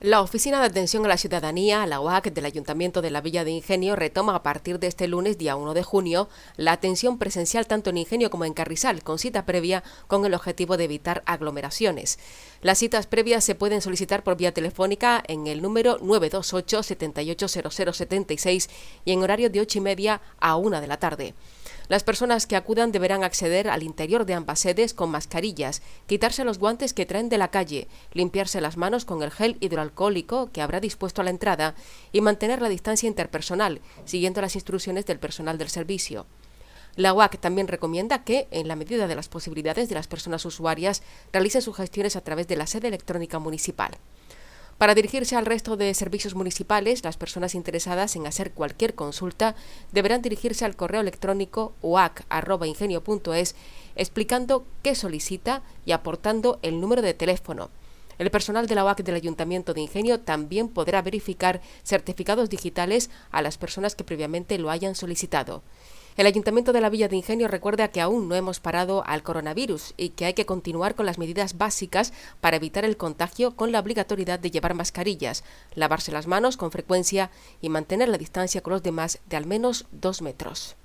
La Oficina de Atención a la Ciudadanía, la OAC, del Ayuntamiento de la Villa de Ingenio retoma a partir de este lunes, día 1 de junio, la atención presencial tanto en Ingenio como en Carrizal, con cita previa con el objetivo de evitar aglomeraciones. Las citas previas se pueden solicitar por vía telefónica en el número 928 780076 y en horario de 8 y media a 1 de la tarde. Las personas que acudan deberán acceder al interior de ambas sedes con mascarillas, quitarse los guantes que traen de la calle, limpiarse las manos con el gel hidroalcohólico que habrá dispuesto a la entrada y mantener la distancia interpersonal, siguiendo las instrucciones del personal del servicio. La UAC también recomienda que, en la medida de las posibilidades de las personas usuarias, realicen sus gestiones a través de la sede electrónica municipal. Para dirigirse al resto de servicios municipales, las personas interesadas en hacer cualquier consulta deberán dirigirse al correo electrónico uac.ingenio.es explicando qué solicita y aportando el número de teléfono. El personal de la UAC del Ayuntamiento de Ingenio también podrá verificar certificados digitales a las personas que previamente lo hayan solicitado. El Ayuntamiento de la Villa de Ingenio recuerda que aún no hemos parado al coronavirus y que hay que continuar con las medidas básicas para evitar el contagio con la obligatoriedad de llevar mascarillas, lavarse las manos con frecuencia y mantener la distancia con los demás de al menos dos metros.